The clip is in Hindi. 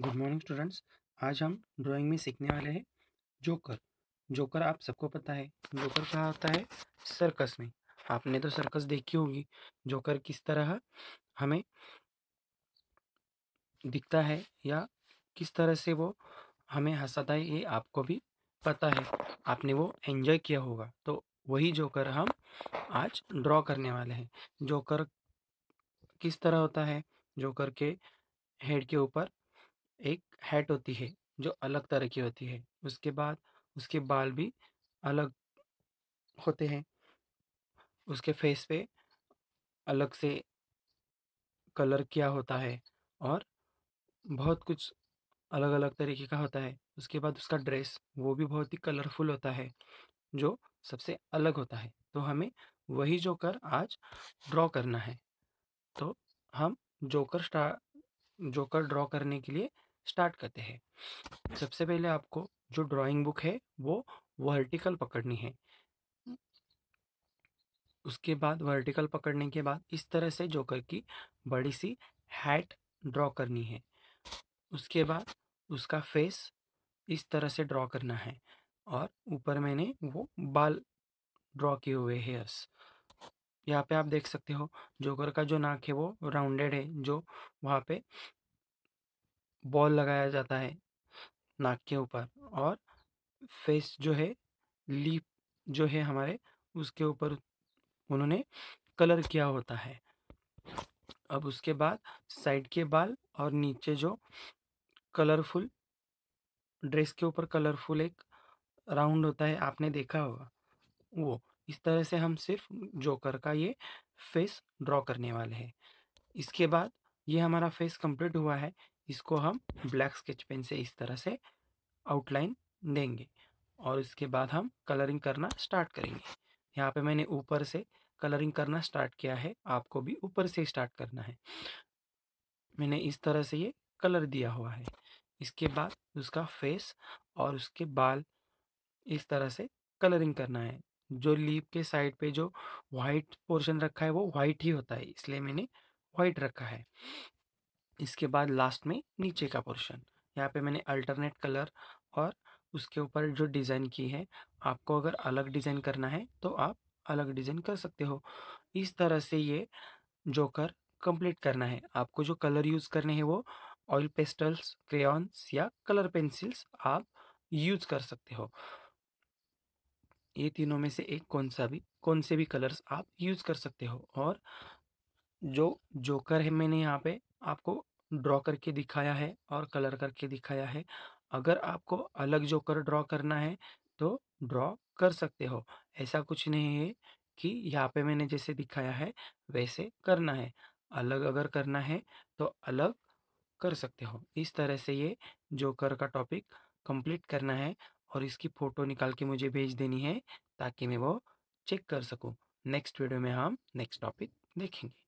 गुड मॉर्निंग स्टूडेंट्स आज हम ड्राइंग में सीखने वाले हैं जोकर जोकर आप सबको पता है जोकर कहा आता है सर्कस में आपने तो सर्कस देखी होगी जोकर किस तरह हमें दिखता है या किस तरह से वो हमें हंसाता है ये आपको भी पता है आपने वो एंजॉय किया होगा तो वही जोकर हम आज ड्रॉ करने वाले हैं जोकर किस तरह होता है जोकर के हेड के ऊपर एक हैट होती है जो अलग तरह की होती है उसके बाद उसके बाल भी अलग होते हैं उसके फेस पे अलग से कलर किया होता है और बहुत कुछ अलग अलग तरीके का होता है उसके बाद उसका ड्रेस वो भी बहुत ही कलरफुल होता है जो सबसे अलग होता है तो हमें वही जोकर आज ड्रॉ करना है तो हम जोकर स्टार जोकर ड्रॉ करने के लिए स्टार्ट करते हैं सबसे पहले आपको जो ड्राइंग बुक है वो वर्टिकल पकड़नी है उसके बाद वर्टिकल पकड़ने के बाद इस तरह से जोकर की बड़ी सी हैट ड्रॉ करनी है उसके बाद उसका फेस इस तरह से ड्रॉ करना है और ऊपर मैंने वो बाल ड्रॉ किए हुए हेयर्स यहाँ पे आप देख सकते हो जोकर का जो नाक है वो राउंडेड है जो वहाँ पे बॉल लगाया जाता है नाक के ऊपर और फेस जो है लीप जो है हमारे उसके ऊपर उन्होंने कलर किया होता है अब उसके बाद साइड के बाल और नीचे जो कलरफुल ड्रेस के ऊपर कलरफुल एक राउंड होता है आपने देखा होगा वो इस तरह से हम सिर्फ जोकर का ये फेस ड्रॉ करने वाले हैं इसके बाद ये हमारा फेस कंप्लीट हुआ है इसको हम ब्लैक स्केच पेन से इस तरह से आउटलाइन देंगे और इसके बाद हम कलरिंग करना स्टार्ट करेंगे यहाँ पे मैंने ऊपर से कलरिंग करना स्टार्ट किया है आपको भी ऊपर से स्टार्ट करना है मैंने इस तरह से ये कलर दिया हुआ है इसके बाद उसका फेस और उसके बाल इस तरह से कलरिंग करना है जो लीप के साइड पे जो वाइट पोर्शन रखा है वो वाइट ही होता है इसलिए मैंने वाइट रखा है इसके बाद लास्ट में नीचे का पोर्शन यहाँ पे मैंने अल्टरनेट कलर और उसके ऊपर जो डिज़ाइन की है आपको अगर अलग डिज़ाइन करना है तो आप अलग डिज़ाइन कर सकते हो इस तरह से ये जोकर कंप्लीट करना है आपको जो कलर यूज़ करने हैं वो ऑयल पेस्टल्स क्रेन्स या कलर पेंसिल्स आप यूज कर सकते हो ये तीनों में से एक कौन सा भी कौन से भी कलर्स आप यूज़ कर सकते हो और जो जोकर है मैंने यहाँ पे आपको ड्रॉ करके दिखाया है और कलर करके दिखाया है अगर आपको अलग जोकर ड्रॉ करना है तो ड्रॉ कर सकते हो ऐसा कुछ नहीं है कि यहाँ पे मैंने जैसे दिखाया है वैसे करना है अलग अगर करना है तो अलग कर सकते हो इस तरह से ये जोकर का टॉपिक कंप्लीट करना है और इसकी फ़ोटो निकाल के मुझे भेज देनी है ताकि मैं वो चेक कर सकूँ नेक्स्ट वीडियो में हम नेक्स्ट टॉपिक देखेंगे